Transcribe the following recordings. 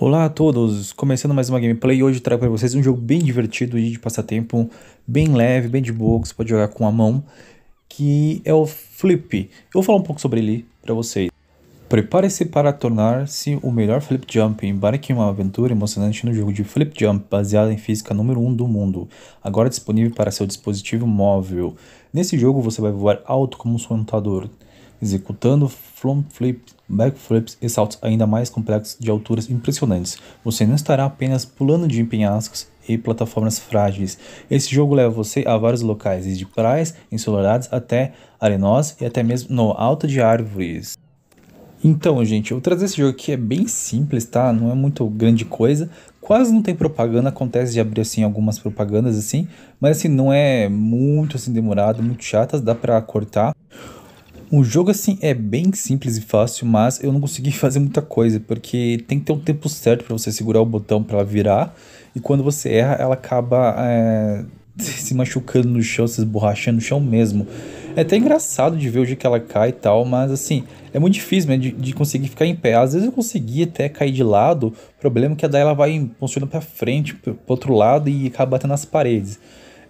Olá a todos, começando mais uma gameplay, hoje trago para vocês um jogo bem divertido e de passatempo, bem leve, bem de boa, que você pode jogar com a mão, que é o Flip. Eu vou falar um pouco sobre ele para vocês. Prepare-se para tornar-se o melhor Flip Jump embarque em uma aventura emocionante no jogo de Flip Jump, baseado em física número 1 um do mundo, agora disponível para seu dispositivo móvel. Nesse jogo você vai voar alto como um sonhador executando front flips, back flips e saltos ainda mais complexos de alturas impressionantes. Você não estará apenas pulando de penhascos e plataformas frágeis. Esse jogo leva você a vários locais, desde praias ensolaradas até arenós e até mesmo no alto de árvores. Então, gente, eu vou trazer esse jogo aqui, é bem simples, tá? Não é muito grande coisa. Quase não tem propaganda, acontece de abrir, assim, algumas propagandas, assim. Mas, assim, não é muito, assim, demorado, muito chatas, dá pra cortar. O jogo, assim, é bem simples e fácil, mas eu não consegui fazer muita coisa, porque tem que ter um tempo certo para você segurar o botão para virar, e quando você erra, ela acaba é, se machucando no chão, se esborrachando no chão mesmo. É até engraçado de ver o jeito que ela cai e tal, mas assim, é muito difícil né, de, de conseguir ficar em pé. Às vezes eu consegui até cair de lado, o problema é que daí ela vai funcionando para frente, para pro outro lado e acaba batendo nas paredes.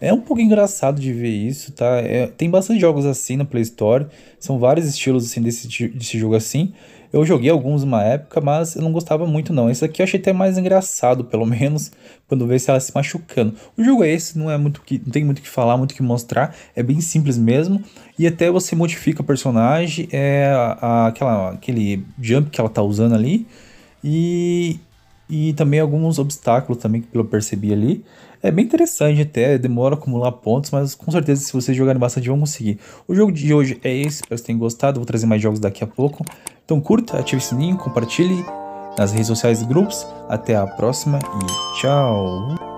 É um pouco engraçado de ver isso, tá? É, tem bastante jogos assim na Play Store. São vários estilos assim desse, desse jogo assim. Eu joguei alguns uma época, mas eu não gostava muito não. Esse aqui eu achei até mais engraçado, pelo menos, quando vê se ela tá se machucando. O jogo é esse, não é muito que não tem muito o que falar, muito o que mostrar, é bem simples mesmo. E até você modifica o personagem, é a, a, aquela, aquele jump que ela tá usando ali. E e também alguns obstáculos também que eu percebi ali. É bem interessante até, demora a acumular pontos, mas com certeza se vocês jogarem bastante vão conseguir. O jogo de hoje é esse, espero que tenham gostado, vou trazer mais jogos daqui a pouco. Então curta, ative o sininho, compartilhe nas redes sociais e grupos. Até a próxima e tchau!